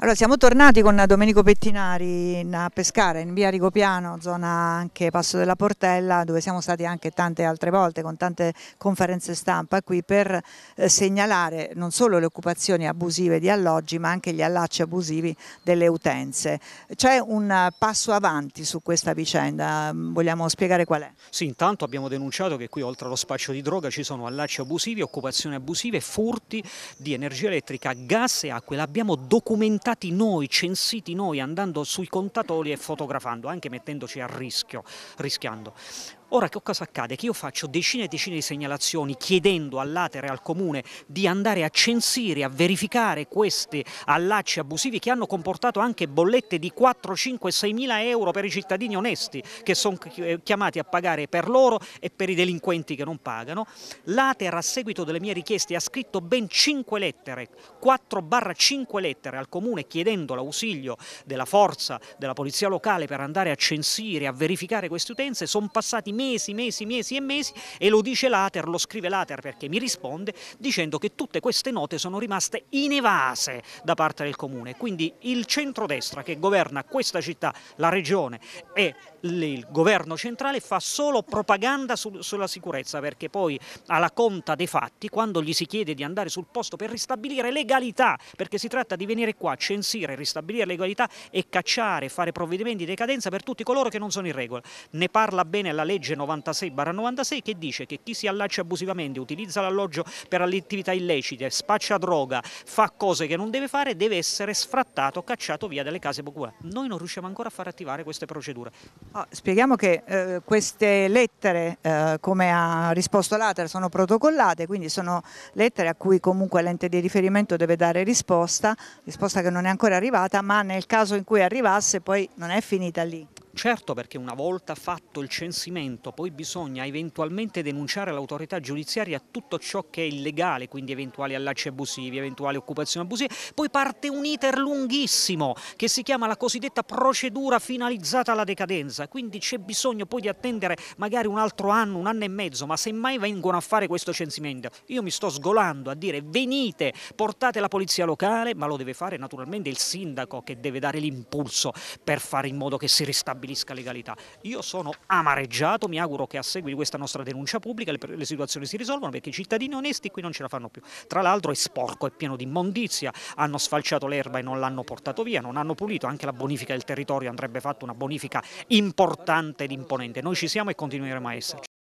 Allora, siamo tornati con Domenico Pettinari a Pescara, in via Rigopiano, zona anche Passo della Portella, dove siamo stati anche tante altre volte con tante conferenze stampa qui per eh, segnalare non solo le occupazioni abusive di alloggi ma anche gli allacci abusivi delle utenze. C'è un passo avanti su questa vicenda, vogliamo spiegare qual è? Sì, intanto abbiamo denunciato che qui oltre allo spaccio di droga ci sono allacci abusivi, occupazioni abusive, furti di energia elettrica, gas e acqua l'abbiamo documentato contati noi, censiti noi, andando sui contatori e fotografando, anche mettendoci a rischio, rischiando. Ora che cosa accade? Che io faccio decine e decine di segnalazioni chiedendo all'Ater e al Comune di andare a censire, a verificare questi allacci abusivi che hanno comportato anche bollette di 4, 5, 6 mila euro per i cittadini onesti che sono eh, chiamati a pagare per loro e per i delinquenti che non pagano. L'Ater a seguito delle mie richieste ha scritto ben 5 lettere, 4 barra 5 lettere al Comune chiedendo l'ausilio della forza della polizia locale per andare a censire, a verificare queste utenze, sono passati mesi, mesi, mesi e mesi e lo dice Later, lo scrive Later perché mi risponde dicendo che tutte queste note sono rimaste inevase da parte del comune, quindi il centrodestra che governa questa città, la regione e il governo centrale fa solo propaganda su, sulla sicurezza perché poi alla conta dei fatti quando gli si chiede di andare sul posto per ristabilire legalità perché si tratta di venire qua, censire, ristabilire legalità e cacciare, fare provvedimenti di decadenza per tutti coloro che non sono in regola. Ne parla bene la legge legge 96-96 che dice che chi si allaccia abusivamente, utilizza l'alloggio per attività illecite, spaccia droga, fa cose che non deve fare, deve essere sfrattato, cacciato via dalle case popolari. Noi non riusciamo ancora a far attivare queste procedure. Ah, spieghiamo che eh, queste lettere, eh, come ha risposto l'Ater, sono protocollate, quindi sono lettere a cui comunque l'ente di riferimento deve dare risposta, risposta che non è ancora arrivata, ma nel caso in cui arrivasse poi non è finita lì. Certo perché una volta fatto il censimento poi bisogna eventualmente denunciare all'autorità giudiziaria tutto ciò che è illegale, quindi eventuali allacci abusivi, eventuali occupazioni abusive, poi parte un iter lunghissimo che si chiama la cosiddetta procedura finalizzata alla decadenza, quindi c'è bisogno poi di attendere magari un altro anno, un anno e mezzo, ma semmai vengono a fare questo censimento io mi sto sgolando a dire venite, portate la polizia locale, ma lo deve fare naturalmente il sindaco che deve dare l'impulso per fare in modo che si ristabilisca stabilisca legalità. Io sono amareggiato, mi auguro che a seguito di questa nostra denuncia pubblica le, le situazioni si risolvano perché i cittadini onesti qui non ce la fanno più. Tra l'altro è sporco, è pieno di immondizia, hanno sfalciato l'erba e non l'hanno portato via, non hanno pulito, anche la bonifica del territorio andrebbe fatta una bonifica importante ed imponente. Noi ci siamo e continueremo a esserci.